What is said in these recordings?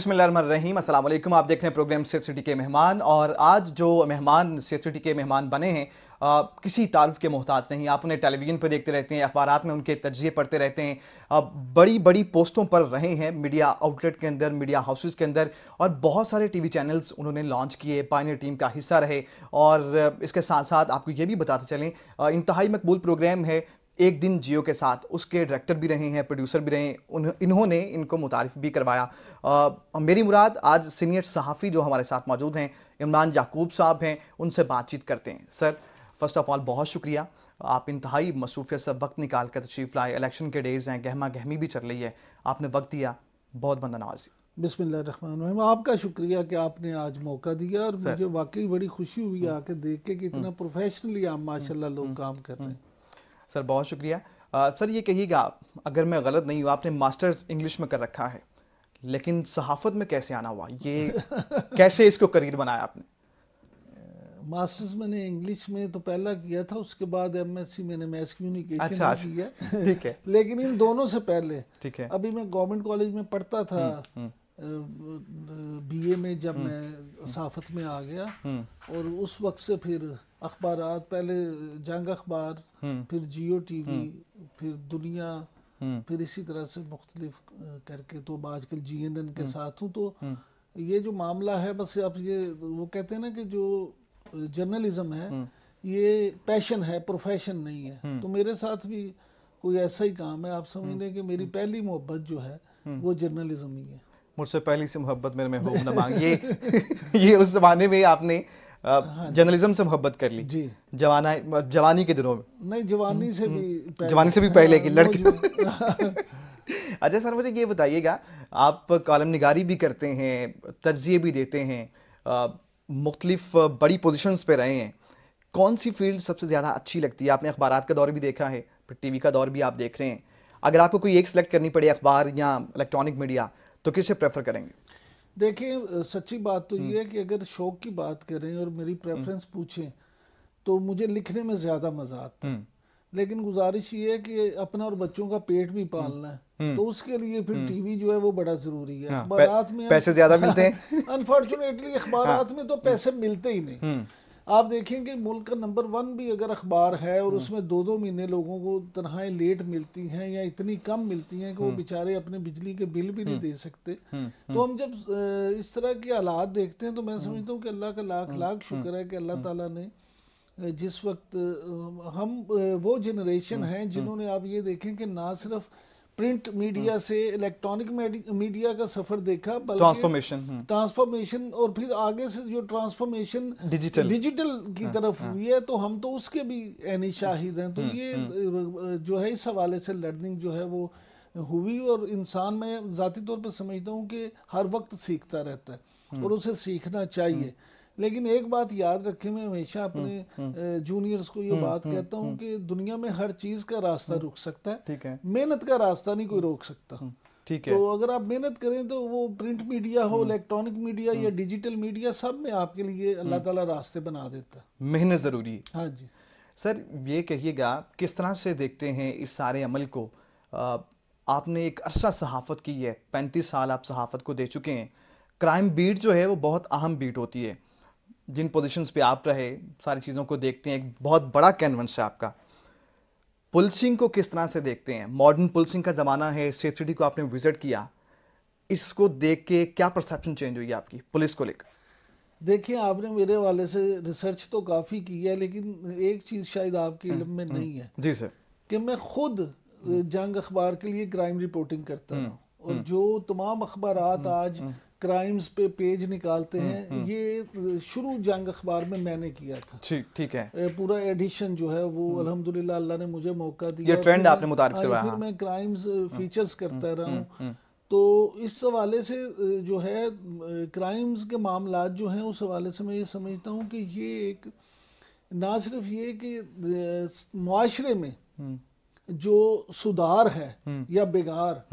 बिस्मिल्लाहिर्रहमान अस्सलाम आप देख रहे हैं प्रोग्राम सेफ सिटी के मेहमान और आज जो मेहमान सेफ सिटी के मेहमान बने हैं आ, किसी तारफ़ के मोहताज नहीं आप उन्हें टेलीविज़न पर देखते रहते हैं अखबार में उनके तजिए पढ़ते रहते हैं आ, बड़ी बड़ी पोस्टों पर रहे हैं मीडिया आउटलेट के अंदर मीडिया हाउसेस के अंदर और बहुत सारे टी वी चैनल्स उन्होंने लॉन्च किए पाइनर टीम का हिस्सा रहे और इसके साथ साथ आपको ये भी बताते चलें इंतहाई मकबूल प्रोग्राम है एक दिन जियो के साथ उसके डायरेक्टर भी रहे हैं प्रोड्यूसर भी रहे हैं उन इन्होंने इनको मुतारफ़ भी करवाया आ, मेरी मुराद आज सीनियर सहाफ़ी जो हमारे साथ मौजूद हैं इमरान याकूब साहब हैं उनसे बातचीत करते हैं सर फ़र्स्ट ऑफ़ ऑल बहुत शुक्रिया आप इंतहाई मसूफियत से वक्त निकाल कर तशरीफ़ लाए इलेक्शन के डेज़ हैं गहमा गहमी भी चल रही है आपने वक्त दिया बहुत बंदा नवाजी रन आपका शुक्रिया कि आपने आज मौका दिया और मुझे वाकई बड़ी खुशी हुई हम्म। आके देख के कि इतना प्रोफेशनली हम्म। आप माशाल्लाह लोग हम्म। काम कर रहे हैं सर बहुत शुक्रिया आ, सर ये कहिएगा अगर मैं गलत नहीं हूँ आपने मास्टर इंग्लिश में कर रखा है लेकिन सहाफत में कैसे आना हुआ ये कैसे इसको करियर बनाया आपने मास्टर्स मैंने इंग्लिश में तो पहला किया था उसके बाद एमएससी मैंने मैथ्स कम्युनिकेशन अच्छा, अच्छा, किया ठीक है लेकिन इन दोनों से पहले ठीक है अभी मैं गवर्नमेंट कॉलेज में पढ़ता था बीए हम्म, हम्म। में जब हम्म। मैं सहाफत में आ गया और उस वक्त से फिर अखबार पहले जंग अखबार हम्म। फिर जियो टी वी हम्म। फिर दुनिया हम्म। फिर इसी तरह से मुख्तलिफ करके तो आजकल जी एन एन के साथ हूँ तो ये जो मामला है बस आप ये वो कहते हैं ना कि जो जर्नलिज्म है ये पैशन है प्रोफेशन नहीं है तो मेरे साथ भी कोई ऐसा ही काम है आप समझ लें कि मेरी पहली मोहब्बत जो है वो जर्नलिज्म ही है मुझसे पहली सी मोहब्बत मेरे महबूब ना मांग ये ये उस जमाने में आपने हाँ जर्नलिज्म से मोहब्बत कर ली जी जवाना जवानी के दिनों में नहीं जवानी से हम्म, भी हम्म। जवानी से भी पहले की हाँ, लड़की अच्छा सर मुझे ये बताइएगा आप कॉलम निगारी भी करते हैं तजिए भी देते हैं मुख्तलिफ बड़ी पोजिशंस पे रहे हैं कौन सी फील्ड सबसे ज़्यादा अच्छी लगती है आपने अखबार का दौर भी देखा है फिर टी का दौर भी आप देख रहे हैं अगर आपको कोई एक सेलेक्ट करनी पड़े अखबार या इलेक्ट्रॉनिक मीडिया तो किसे प्रेफर करेंगे देखिए सच्ची बात तो ये हम्म। है कि अगर शौक की बात करें और मेरी प्रेफरेंस हम्म। पूछें तो मुझे लिखने में ज़्यादा मज़ा आता है हम्म। लेकिन गुजारिश ये है कि अपना और बच्चों का पेट भी पालना है तो उसके लिए फिर टीवी जो है वो बड़ा जरूरी है हाँ, अखबार में पैसे ज्यादा मिलते हैं अनफॉर्चुनेटली अखबार हाँ। में तो पैसे मिलते ही नहीं आप देखें कि मुल्क का नंबर वन भी अगर अखबार है और हम्म। उसमें दो दो महीने लोगों को तनख्वाहें लेट मिलती हैं या इतनी कम मिलती हैं कि वो हम्म। बेचारे अपने बिजली के बिल भी नहीं हम्म। दे सकते तो हम जब इस तरह के हालात देखते हैं तो मैं समझता हूँ कि अल्लाह का लाख लाख शुक्र है कि अल्लाह ताला ने जिस वक्त हम वो जनरेशन हैं जिन्होंने आप ये देखें कि ना सिर्फ़ प्रिंट मीडिया से इलेक्ट्रॉनिक मीडिया का सफर देखा ट्रांसफॉर्मेशन हम्म। ट्रांसफॉर्मेशन और फिर आगे से जो ट्रांसफॉर्मेशन डिजिटल डिजिटल की हुँ, तरफ हाँ। हुई है तो हम तो उसके भी एनी शाहिद हैं तो हुँ, हम्म, ये हुँ, हम्म। जो है इस हवाले से लर्निंग जो है वो हुई और इंसान मैं ज़ाती तौर पर समझता हूँ कि हर वक्त सीखता रहता है और उसे सीखना चाहिए लेकिन एक बात याद रखें मैं हमेशा अपने जूनियर्स हम्म, हम्म। को ये हम्म, बात कहता हूँ कि दुनिया में हर चीज का रास्ता रुक सकता है ठीक है मेहनत का रास्ता नहीं कोई रोक सकता ठीक तो है तो अगर आप मेहनत करें तो वो प्रिंट मीडिया हो इलेक्ट्रॉनिक मीडिया या डिजिटल मीडिया सब में आपके लिए अल्लाह ताला रास्ते बना देता है मेहनत ज़रूरी है हाँ जी सर ये कहिएगा किस तरह से देखते हैं इस सारे अमल को आपने एक अरसा सहाफ़त की है पैंतीस साल आप सहाफ़त को दे चुके हैं क्राइम बीट जो है वो बहुत अहम बीट होती है जिन पोजीशंस पे आप रहे सारी चीज़ों को देखते हैं एक बहुत बड़ा कैनवस है आपका पुलसिंग को किस तरह से देखते हैं मॉडर्न पुलसिंग का ज़माना है सेफ सिटी को आपने विजिट किया इसको देख के क्या परसेप्शन चेंज हुई आपकी पुलिस को लेकर देखिए आपने मेरे वाले से रिसर्च तो काफ़ी की है लेकिन एक चीज़ शायद आपके इलम हम्म, में हम्म। नहीं है जी सर कि मैं खुद हम्म। जंग अखबार के लिए क्राइम रिपोर्टिंग करता हूँ और जो तमाम अखबार आज क्राइम्स पे पेज निकालते हम्म, हैं हम्म। ये शुरू जंग अखबार में मैंने किया था ठीक ठीक है पूरा एडिशन जो है वो हम्म। अल्हम्दुलिल्लाह अल्लाह ने मुझे मौका दिया ये ट्रेंड आपने मुतारिफ करवाया फिर हाँ। मैं क्राइम्स फीचर्स करता रहा हूँ तो इस हवाले से जो है क्राइम्स के मामला जो हैं उस हवाले से मैं ये समझता हूँ कि ये एक ना सिर्फ ये कि माशरे में जो सुधार है या बेगार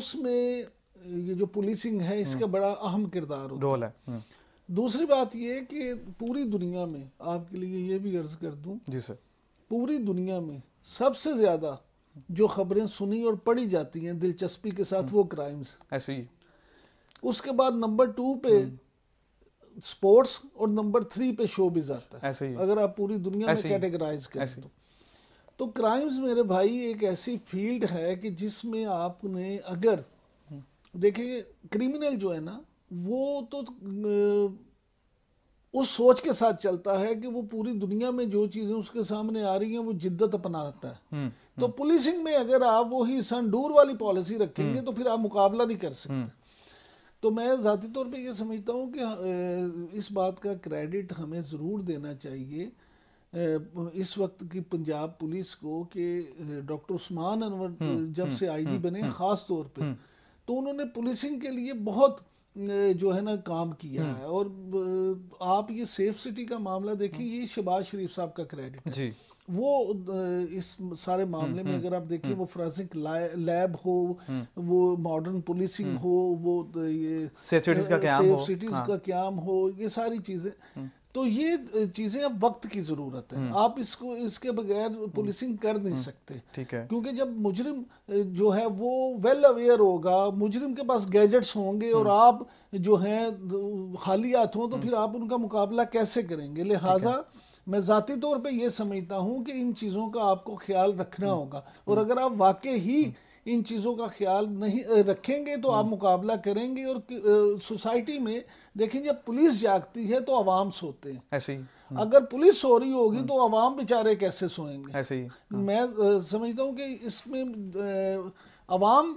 उसमें ये जो पुलिसिंग है इसका हम्म। बड़ा अहम किरदार रोल है हम्म। दूसरी बात ये कि पूरी दुनिया में आपके लिए ये भी अर्ज कर दूं जी सर पूरी दुनिया में सबसे ज्यादा जो खबरें सुनी और पढ़ी जाती हैं दिलचस्पी के साथ हम्म। वो क्राइम्स ऐसे ही उसके बाद नंबर टू पे स्पोर्ट्स और नंबर थ्री पे शो भी जाता है ऐसे ही अगर आप पूरी दुनिया में कैटेगराइज करें तो तो क्राइम्स मेरे भाई एक ऐसी फील्ड है कि जिसमें आपने अगर देखिए क्रिमिनल जो है ना वो तो उस सोच के साथ चलता है कि वो पूरी दुनिया में जो चीजें उसके सामने आ रही हैं वो जिद्दत अपनाता है हम्म, तो पुलिसिंग हम्म। में अगर आप ही संडूर वाली पॉलिसी रखेंगे हम्म। तो फिर आप मुकाबला नहीं कर सकते तो मैं ज़ाती तौर पे ये समझता हूँ कि इस बात का क्रेडिट हमें ज़रूर देना चाहिए इस वक्त की पंजाब पुलिस को कि डॉक्टर उस्मान अनवर जब से आईजी बने ख़ास तौर पर तो उन्होंने पुलिसिंग के लिए बहुत जो है ना काम किया हम्म। है और आप ये सेफ सिटी का मामला देखें ये शहबाज शरीफ साहब का क्रेडिट जी वो इस सारे मामले में हम्म, अगर आप हम्म, देखिए वो फ्रेंसिक लैब हो वो मॉडर्न पुलिसिंग हो वो ये सेफ सिटीज का हो सेफ सिटीज का क्याम हो ये सारी चीजें तो ये चीजें अब वक्त की जरूरत है हम्म। आप इसको इसके बगैर पुलिसिंग कर नहीं हम्म। सकते ठीक है क्योंकि जब मुजरिम जो है वो वेल अवेयर होगा मुजरिम के पास गैजेट्स होंगे और हम्म। आप जो है खाली हाथ तो फिर आप उनका मुकाबला कैसे करेंगे लिहाजा मैं ज़ाती तौर पे ये समझता हूँ कि इन चीज़ों का आपको ख्याल रखना होगा और अगर आप वाकई ही इन चीज़ों का ख्याल नहीं रखेंगे तो आप हम्म। मुकाबला करेंगे और सोसाइटी में देखें जब पुलिस जागती है तो आवाम सोते हैं ऐसे ही हम्म। अगर पुलिस सो रही होगी हम्म। तो आवाम बेचारे कैसे सोएंगे ऐसे ही हाँ। मैं समझता हूँ कि इसमें आवाम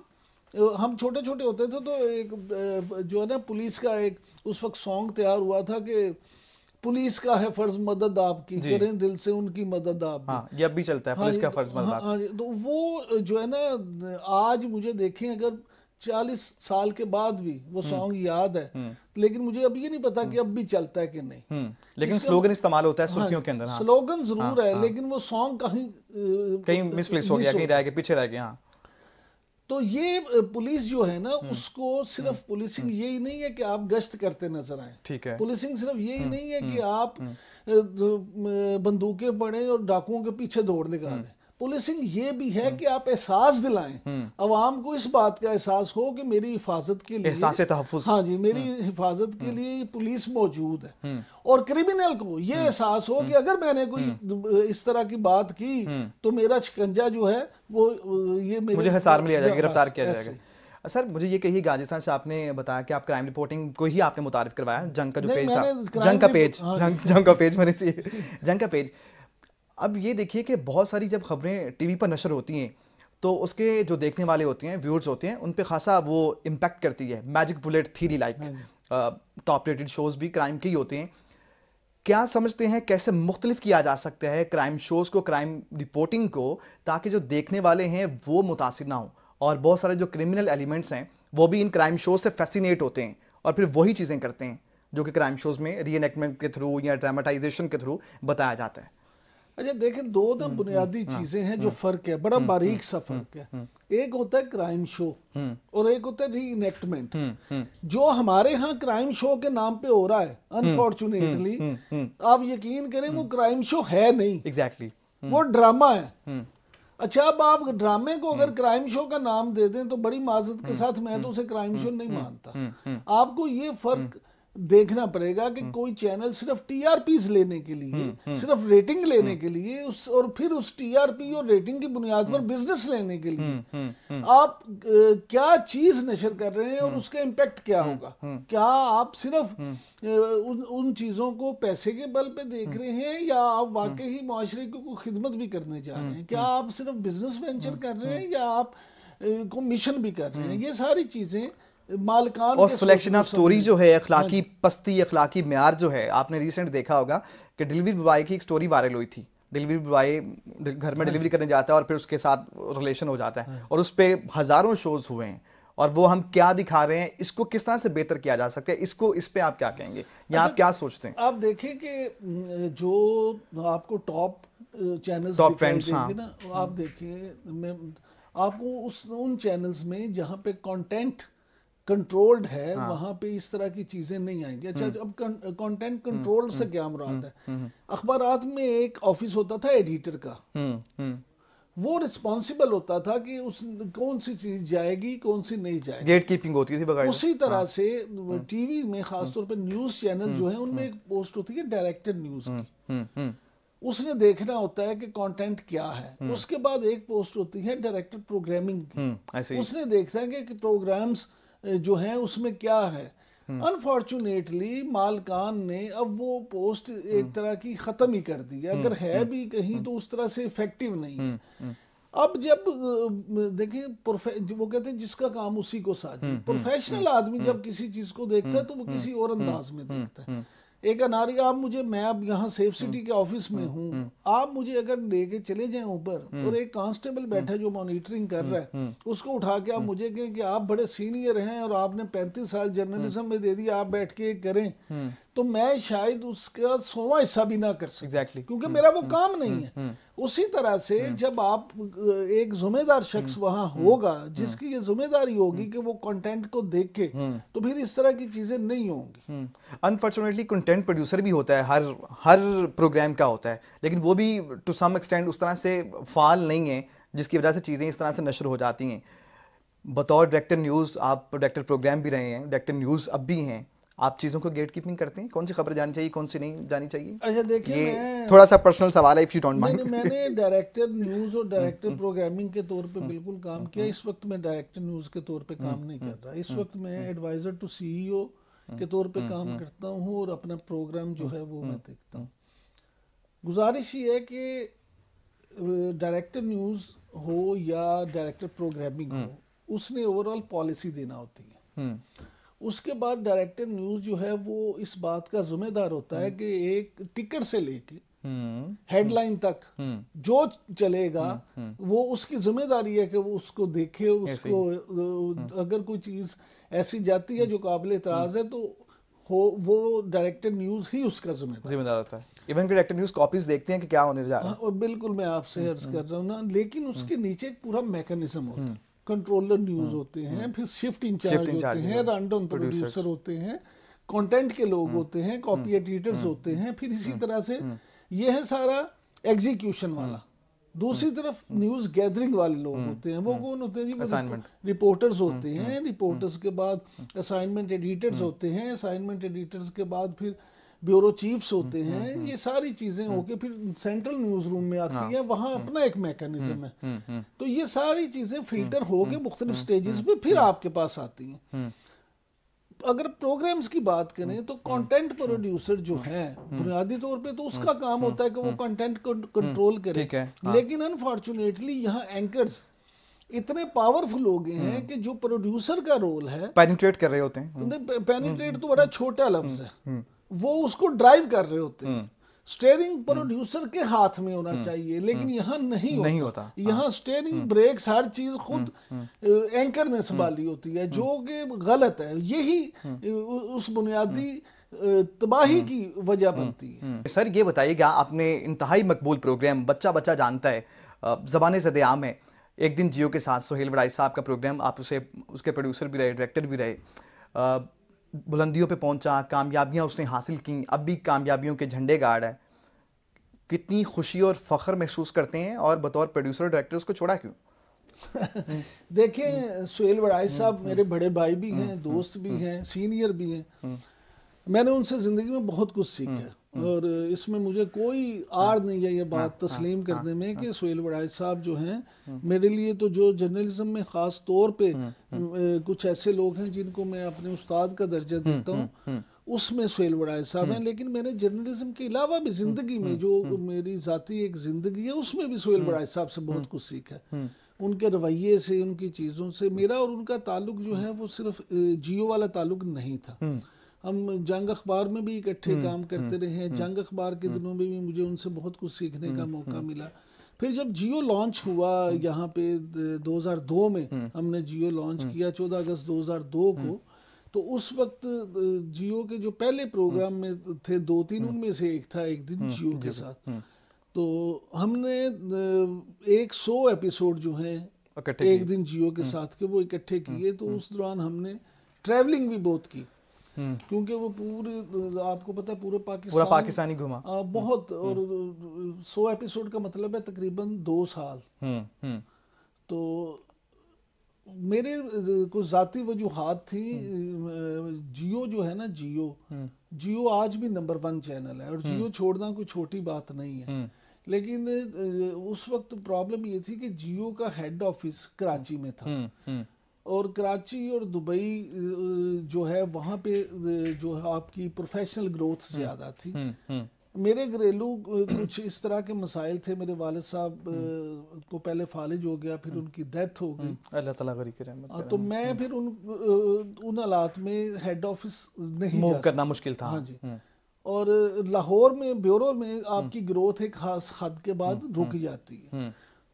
हम छोटे छोटे होते थे तो एक जो है ना पुलिस का एक उस वक्त सॉन्ग तैयार हुआ था कि पुलिस का है फर्ज मदद आप की करें दिल से उनकी मदद आप हाँ, ये भी चलता है हाँ, पुलिस हाँ, का तो फर्ज मदद हाँ, हाँ, तो वो जो है ना आज मुझे देखें अगर चालीस साल के बाद भी वो सॉन्ग हम्म। याद है हम्म। लेकिन मुझे अब ये नहीं पता कि हम्म। अब भी चलता है कि नहीं लेकिन स्लोगन इस्तेमाल होता है हाँ, सुर्खियों हाँ, के अंदर हाँ, स्लोगन जरूर हाँ, है हाँ, लेकिन वो सॉन्ग कहीं कहीं मिसप्लेस हो गया कहीं रह गया पीछे रह गया हाँ तो ये पुलिस जो है ना हम्म। उसको सिर्फ हम्म। पुलिसिंग हम्म। यही नहीं है कि आप गश्त करते नजर आए ठीक है पुलिसिंग सिर्फ यही नहीं है कि आप बंदूकें पड़े और डाकुओं के पीछे दौड़ निकाल दें पुलिसिंग ये भी है हम्म। कि आप एहसास दिलाएं हम्म। अवाम को इस बात का एहसास हो कि मेरी हिफाजत के लिए एहसास तहफुज हाँ जी मेरी हम्म। हिफाजत के लिए पुलिस मौजूद है और क्रिमिनल को ये एहसास हो कि अगर मैंने कोई इस तरह की बात की तो मेरा शिकंजा जो है वो ये मुझे हिसार में लिया जाएगा गिरफ्तार किया जाएगा सर मुझे ये कही गाजी साहब से आपने बताया कि आप क्राइम रिपोर्टिंग को ही आपने मुतारफ करवाया जंग का जो पेज था जंग का पेज हाँ जंग का पेज मैंने जंग का पेज अब ये देखिए कि बहुत सारी जब खबरें टीवी पर नशर होती हैं तो उसके जो देखने वाले होते हैं व्यूअर्स होते हैं उन पर खासा वो इम्पैक्ट करती है magic bullet theory like top rated shows भी क्राइम के ही होते हैं क्या समझते हैं कैसे मुख्तलिफ किया जा सकता है क्राइम शोज़ को क्राइम रिपोर्टिंग को ताकि जो देखने वाले हैं वो मुतासर ना हो और बहुत सारे जो क्रिमिनल एलिमेंट्स हैं वो भी इन क्राइम शोज़ से फैसिनेट होते हैं और फिर वही चीज़ें करते हैं जो कि क्राइम शोज़ में रीएनेक्टमेंट के थ्रू या ड्रामाटाइजेशन के थ्रू बताया जाता है अच्छा देखें दो दम तो हम्म, बुनियादी हम्म, चीजें हैं हम्म, जो फर्क है बड़ा बारीक सा फर्क है एक होता है क्राइम शो और एक होता है री जो हमारे यहाँ क्राइम शो के नाम पे हो रहा है अनफॉर्चुनेटली आप यकीन करें वो क्राइम शो है नहीं एग्जैक्टली वो ड्रामा है अच्छा अब आप ड्रामे को अगर क्राइम शो का नाम दे दें तो बड़ी माजत के साथ मैं तो उसे क्राइम शो नहीं मानता आपको ये फर्क देखना पड़ेगा कि हम्म। कोई चैनल सिर्फ टीआरपीस लेने के लिए हुँ, हम्म, हुँ, हम्म। सिर्फ रेटिंग लेने के लिए उस और फिर उस टीआरपी और रेटिंग की बुनियाद पर बिजनेस लेने के लिए आप क्या चीज नशर कर रहे हैं और उसका इम्पैक्ट क्या होगा क्या आप सिर्फ उन उन चीजों को पैसे के बल पे देख रहे हैं या आप वाकई ही माशरे की कोई खिदमत भी करने जा रहे हैं क्या आप सिर्फ बिजनेस वेंचर कर रहे हैं या आप को मिशन भी कर रहे हैं ये सारी चीजें मालकान और सिलेक्शन ऑफ स्टोरी जो है अखलाकी हाँ पस्ती अखलाकी मैार जो है आपने रिसेंट देखा होगा कि डिलीवरी बॉय की एक स्टोरी वायरल हुई थी डिलीवरी बॉय घर में डिलीवरी हाँ करने जाता है और फिर उसके साथ रिलेशन हो जाता है हाँ। और उस पर हज़ारों शोज़ हुए हैं और वो हम क्या दिखा रहे हैं इसको किस तरह से बेहतर किया जा सकता है इसको इस पे आप क्या कहेंगे या अच्छा, आप क्या सोचते हैं आप देखें कि जो आपको टॉप चैनल्स टॉप ट्रेंड्स हाँ। ना आप देखिए आपको उस उन चैनल्स में जहाँ पे कंटेंट कंट्रोल्ड है हाँ. वहां पे इस तरह की चीजें नहीं आएंगी अच्छा हम्म। अब कंटेंट कंट्रोल uh, हम्म, हम्म, से क्या मुराद है अखबार में एक ऑफिस होता था एडिटर का वो रिस्पॉन्सिबल होता था कि उस कौन सी चीज जाएगी कौन सी नहीं जाएगी गेट कीपिंग होती थी बगैर उसी तरह हाँ। से टीवी में खासतौर पर न्यूज चैनल जो है उनमें एक पोस्ट होती है डायरेक्टर न्यूज की उसने देखना होता है कि कंटेंट क्या है उसके बाद एक पोस्ट होती है डायरेक्टर प्रोग्रामिंग की उसने देखता है कि प्रोग्राम्स जो हैं उसमें क्या है अनफॉर्चुनेटली हम्म। मालकान ने अब वो पोस्ट एक हम्म। तरह की खत्म ही कर दी अगर हम्म, है भी कहीं तो उस तरह से इफेक्टिव नहीं है अब जब देखिए वो कहते हैं जिसका काम उसी को साझे प्रोफेशनल आदमी जब किसी चीज को देखता है तो वो किसी और अंदाज में देखता है एक अनारी आप मुझे मैं अब यहाँ सेफ हम्म, सिटी के ऑफिस में हम्म, हूँ हम्म। आप मुझे अगर लेके चले जाए ऊपर और एक कांस्टेबल बैठा जो मॉनिटरिंग कर रहा है उसको उठा के आप मुझे कहें कि आप बड़े सीनियर हैं और आपने पैंतीस साल जर्नलिज्म में दे दिया आप बैठ के करें तो मैं शायद उसका सोवा हिस्सा भी ना कर सकता exactly. क्योंकि हम्म, मेरा वो हम्म, काम नहीं हम्म, है उसी तरह से जब आप एक जुम्मेदार शख्स वहाँ होगा जिसकी ये जुम्मेदारी होगी कि वो कंटेंट को देखे तो फिर इस तरह की चीज़ें नहीं होंगी अनफॉर्चुनेटली कंटेंट प्रोड्यूसर भी होता है हर हर प्रोग्राम का होता है लेकिन वो भी टू सम एक्सटेंड उस तरह से फाल नहीं है जिसकी वजह से चीज़ें इस तरह से नशर हो जाती हैं बतौर डायरेक्टर न्यूज़ आप डायरेक्टर प्रोग्राम भी रहे हैं डायरेक्टर न्यूज़ अब भी हैं आप चीज़ों को गेट कीपिंग करते हैं कौन सी खबर जानी चाहिए कौन सी नहीं जानी चाहिए अच्छा देखिए थोड़ा सा पर्सनल सवाल है इफ़ यू डोंट माइंड मैंने डायरेक्टर न्यूज़ और डायरेक्टर हम्म, प्रोग्रामिंग हम्म। के तौर पे हम्म, बिल्कुल काम किया इस वक्त मैं डायरेक्टर न्यूज़ के तौर पे काम नहीं करता इस वक्त मैं एडवाइज़र टू सीईओ के तौर पे काम करता हूँ और अपना प्रोग्राम जो है वो मैं देखता हूँ गुजारिश ये है कि डायरेक्टर न्यूज़ हो या डायरेक्टर प्रोग्रामिंग हो उसने ओवरऑल पॉलिसी देना होती है उसके बाद डायरेक्टर न्यूज जो है वो इस बात का जिम्मेदार होता है हम्म। कि एक टिकट से लेके हेडलाइन हम्म। हम्म। तक जो चलेगा वो उसकी जिम्मेदारी है कि वो उसको देखे उसको अगर कोई चीज ऐसी जाती है जो काबिल एतराज है तो हो वो डायरेक्टर न्यूज ही उसका जिम्मेदार जिम्मेदार होता है इवन के डायरेक्टर न्यूज कॉपीज देखते हैं कि क्या होने जा रहा है हाँ, बिल्कुल मैं आपसे अर्ज कर रहा हूँ ना लेकिन उसके नीचे एक पूरा मैकेनिज्म होता है कंट्रोलर न्यूज हाँ। होते हैं हाँ। फिर शिफ्ट इंचार्ज होते हैं रैंडम प्रोड्यूसर होते हैं कंटेंट के लोग हाँ। होते हैं कॉपी एडिटर्स होते हैं फिर इसी तरह से ये है सारा एग्जीक्यूशन वाला दूसरी तरफ न्यूज गैदरिंग वाले लोग होते हैं वो कौन होते हैं जी असाइनमेंट रिपोर्टर्स होते हैं रिपोर्टर्स के बाद असाइनमेंट एडिटर्स होते हैं असाइनमेंट एडिटर्स के बाद फिर ब्यूरो चीफ्स होते हम्म, हैं हम्म, ये सारी चीजें हम्म। होके फिर सेंट्रल न्यूज रूम में आती हाँ। है वहां अपना एक मैकेनिज्म है तो ये सारी चीजें फिल्टर होके मुख्तलिफ स्टेजेस पे फिर आपके पास आती हैं अगर प्रोग्राम्स की बात करें तो कंटेंट प्रोड्यूसर जो है बुनियादी तौर पे तो उसका काम होता है कि वो कंटेंट को कंट्रोल करे हाँ। लेकिन अनफॉर्चुनेटली यहाँ एंकर्स इतने पावरफुल हो गए हैं कि जो प्रोड्यूसर का रोल है पेनिट्रेट कर रहे होते हैं पेनिट्रेट तो बड़ा छोटा लफ्ज है वो उसको ड्राइव कर रहे होते हैं स्टेयरिंग हम्म। प्रोड्यूसर हम्म। के हाथ में होना हम्म। चाहिए लेकिन यहाँ नहीं होता, नहीं होता। यहाँ स्टेयरिंग ब्रेक्स हर चीज खुद एंकर ने संभाली होती है जो कि गलत है यही उस बुनियादी तबाही की वजह बनती है सर ये बताइए क्या आपने इंतहाई मकबूल प्रोग्राम बच्चा बच्चा जानता है जबान सद आम है एक दिन जियो के साथ सोहेल वड़ाई साहब का प्रोग्राम आप उसे उसके प्रोड्यूसर भी रहे डायरेक्टर भी रहे बुलंदियों पे पहुंचा कामयाबियां उसने हासिल की अब भी कामयाबियों के झंडे गाड़ है कितनी खुशी और फ़ख्र महसूस करते हैं और बतौर प्रोड्यूसर डायरेक्टर उसको छोड़ा क्यों देखिए सुहेल वड़ाई साहब हम्म, मेरे बड़े भाई भी हम्म, हैं हम्म, दोस्त भी हैं सीनियर भी हैं मैंने उनसे ज़िंदगी में बहुत कुछ सीखा हम्म। और इसमें मुझे कोई आड़ नहीं है ये बात हाँ, हाँ, तस्लीम हाँ, करने में कि सुहेल बड़ाज साहब जो हैं हम्म। मेरे लिए तो जो जर्नलिज्म में ख़ास तौर पे हम्म, कुछ ऐसे लोग हैं जिनको मैं अपने उस्ताद का दर्जा देता हूँ उसमें सुहेल बड़ाज साहब हैं लेकिन मैंने जर्नलिज्म के अलावा भी ज़िंदगी में जो मेरी ज़ाती एक ज़िंदगी है उसमें भी सुहेल बड़ाज साहब से बहुत कुछ सीखा है उनके रवैये से उनकी चीज़ों से मेरा और उनका ताल्लुक जो है वो सिर्फ जियो वाला ताल्लुक नहीं था हम जंग अखबार में भी इकट्ठे हम्म, काम करते हम्म, रहे हैं हम्म, जंग अखबार के दिनों में भी मुझे उनसे बहुत कुछ सीखने का मौका मिला फिर जब जियो लॉन्च हुआ यहाँ पे 2002 में हमने जियो लॉन्च किया 14 अगस्त 2002 को तो उस वक्त जियो के जो पहले प्रोग्राम में थे दो तीन उनमें से एक था एक दिन जियो के साथ तो हमने एक सौ एपिसोड जो है एक दिन जियो के साथ के वो इकट्ठे किए तो उस दौरान हमने ट्रैवलिंग भी बहुत की क्योंकि वो पूरे आपको पता है पूरे पाकिस्तान पूरा पाकिस्तानी घुमा बहुत और सौ एपिसोड का मतलब है तकरीबन दो साल हम्म, हम्म। तो मेरे कुछ जाती वजूहत थी जियो जो है ना जियो हम्म। जियो आज भी नंबर वन चैनल है और जियो छोड़ना कोई छोटी बात नहीं है लेकिन उस वक्त प्रॉब्लम ये थी कि जियो का हेड ऑफिस कराची में था और कराची और दुबई जो है वहाँ पे जो है आपकी प्रोफेशनल ग्रोथ ज़्यादा थी हम्म, हम्म। मेरे घरेलू कुछ इस तरह के मसाइल थे मेरे वाले साहब हम्म। को पहले फालिज हो गया फिर उनकी डेथ हो गई अल्लाह ताला करी के रहमत हाँ, तो मैं फिर उन उन हालात में हेड ऑफिस नहीं मूव करना मुश्किल था हाँ जी और लाहौर में ब्यूरो में आपकी ग्रोथ एक खास हद के बाद रुक जाती है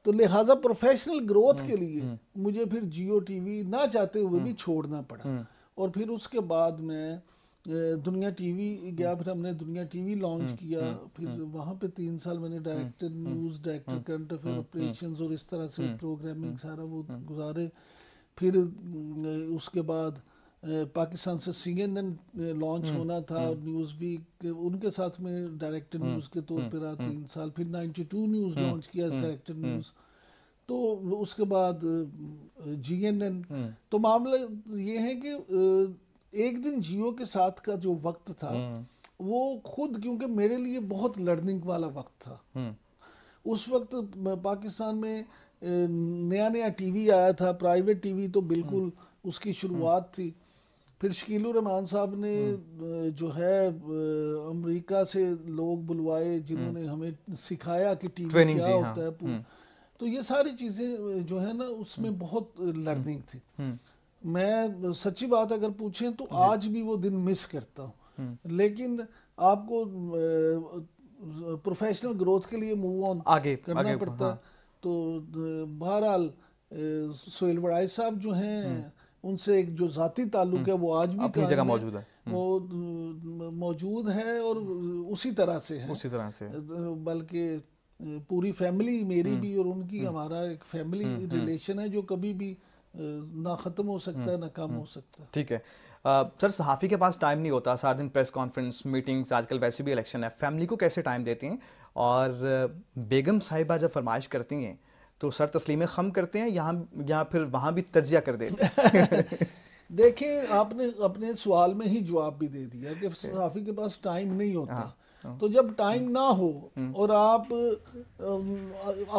तो लिहाजा प्रोफेशनल हम्म, ग्रोथ के लिए हम्म। मुझे फिर जियो टीवी ना चाहते हुए भी हम्म, छोड़ना पड़ा और फिर उसके बाद में दुनिया टीवी गया फिर हमने दुनिया टीवी लॉन्च किया फिर वहाँ पे तीन साल मैंने director news director current affair operation और इस तरह से प्रोग्रामिंग सारा वो गुजारे फिर उसके बाद पाकिस्तान से सी एन एन लॉन्च होना था और न्यूज़ वीक उनके साथ में डायरेक्टर हम्म, न्यूज़ के तौर हम्म, पर रहा हम्म। तीन साल फिर 92 न्यूज़ लॉन्च किया डायरेक्टर न्यूज़ तो उसके बाद जी एन एन तो मामला ये है कि एक दिन जियो के साथ का जो वक्त था वो खुद क्योंकि मेरे लिए बहुत लर्निंग वाला वक्त था उस वक्त पाकिस्तान में नया नया टीवी आया था प्राइवेट टीवी तो बिल्कुल उसकी शुरुआत थी फिर शकील रहमान साहब ने हम्म। जो है अमेरिका से लोग बुलवाए जिन्होंने हम्म। हमें सिखाया कि टीवी क्या होता हाँ, है हम्म। तो ये सारी चीज़ें जो है ना उसमें बहुत लर्निंग थी मैं सच्ची बात अगर पूछें तो आज भी वो दिन मिस करता हूँ लेकिन आपको प्रोफेशनल ग्रोथ के लिए मूव ऑन आगे करना आगे, पड़ता हाँ। तो बहरहाल सोहेल बड़ाई साहब जो हैं उनसे एक जो ज़ाती ताल्लुक है वो आज भी अपनी जगह मौजूद है हम्म। वो मौजूद है और उसी तरह से है उसी तरह से बल्कि पूरी फैमिली मेरी हम्म। भी और उनकी हम्म। हमारा एक फैमिली रिलेशन है जो कभी भी ना ख़त्म हो सकता है ना कम हो सकता है ठीक है आ, सर सहाफ़ी के पास टाइम नहीं होता सारा दिन प्रेस कॉन्फ्रेंस मीटिंग्स आजकल वैसे भी इलेक्शन है फैमिली को कैसे टाइम देती हैं और बेगम साहिबा जब फरमाइश करती हैं तो सर तस्लीमें खम करते हैं यहाँ यहाँ फिर वहाँ भी तजिया कर देते देखिए आपने अपने सवाल में ही जवाब भी दे दिया कि सहाफ़ी के पास टाइम नहीं होता हाँ, हाँ। तो जब टाइम ना हो हम्म। और आप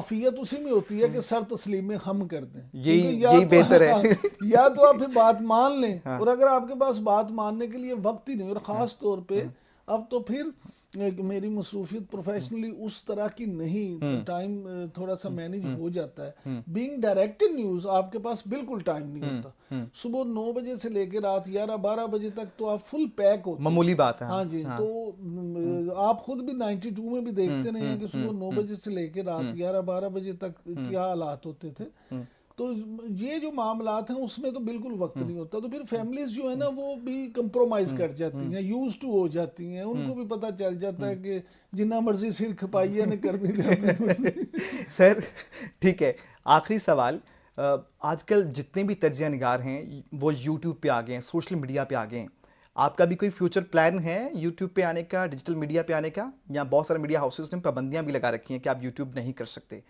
अफियत उसी में होती है कि हम्म। सर तस्लीम हम कर दें यही यही तो- बेहतर है हाँ, या तो आप फिर बात मान लें और अगर आपके पास बात मानने के लिए वक्त ही नहीं और ख़ास तौर पे अब तो फिर मेरी मसरूफियत प्रोफेशनली उस तरह की नहीं टाइम तो हम्म। थोड़ा सा मैनेज हम्म। हम्म। हो जाता है बीइंग डायरेक्ट इन न्यूज आपके पास बिल्कुल टाइम नहीं होता सुबह नौ बजे से लेकर रात ग्यारह बारह बजे तक तो आप फुल पैक हो मामूली बात है हाँ जी हाँ। तो आप खुद भी नाइनटी टू में भी देखते रहे हैं कि सुबह नौ बजे से लेकर रात ग्यारह बारह बजे तक क्या हालात होते थे तो ये जो मामला हैं उसमें तो बिल्कुल वक्त हम्म। नहीं होता तो फिर फैमिलीज जो है ना हम्म। वो भी कंप्रोमाइज हम्म। कर जाती हैं यूज टू हो जाती हैं उनको भी पता चल जाता है कि जिन्ना मर्जी सिर खपाइया ने कर दी सर ठीक है आखिरी सवाल आजकल जितने भी तर्जिया निगार हैं वो यूट्यूब पे आ गए हैं सोशल मीडिया पे आ गए हैं आपका भी कोई फ्यूचर प्लान है यूट्यूब पे आने का डिजिटल मीडिया पे आने का या बहुत सारे मीडिया हाउसेज ने पाबंदियाँ भी लगा रखी हैं कि आप यूट्यूब नहीं कर सकते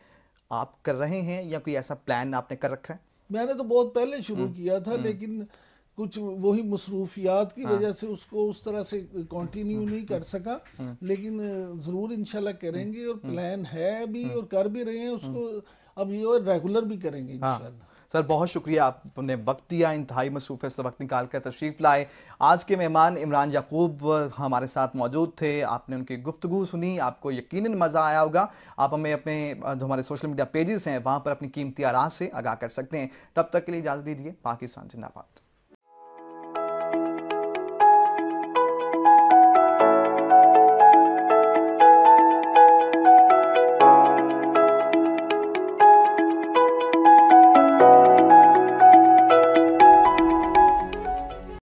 आप कर रहे हैं या कोई ऐसा प्लान आपने कर रखा है मैंने तो बहुत पहले शुरू हम्म, किया था हम्म। लेकिन कुछ वही मसरूफियात की हाँ। वजह से उसको उस तरह से कंटिन्यू हम्म, नहीं कर सका लेकिन ज़रूर इंशाल्लाह करेंगे और प्लान है भी और कर भी रहे हैं उसको अब ये रेगुलर भी करेंगे हाँ। इनशाला सर बहुत शुक्रिया आपने वक्त दिया इंतहाई मसरूफ से वक्त निकाल कर तशरीफ़ लाए आज के मेहमान इमरान याकूब हमारे साथ मौजूद थे आपने उनकी गुफ्तु सुनी आपको यकीन मज़ा आया होगा आप हमें अपने जो हमारे सोशल मीडिया पेजेस हैं वहाँ पर अपनी कीमती आराज से आगाह कर सकते हैं तब तक के लिए इजाज़त दीजिए पाकिस्तान जिंदाबाद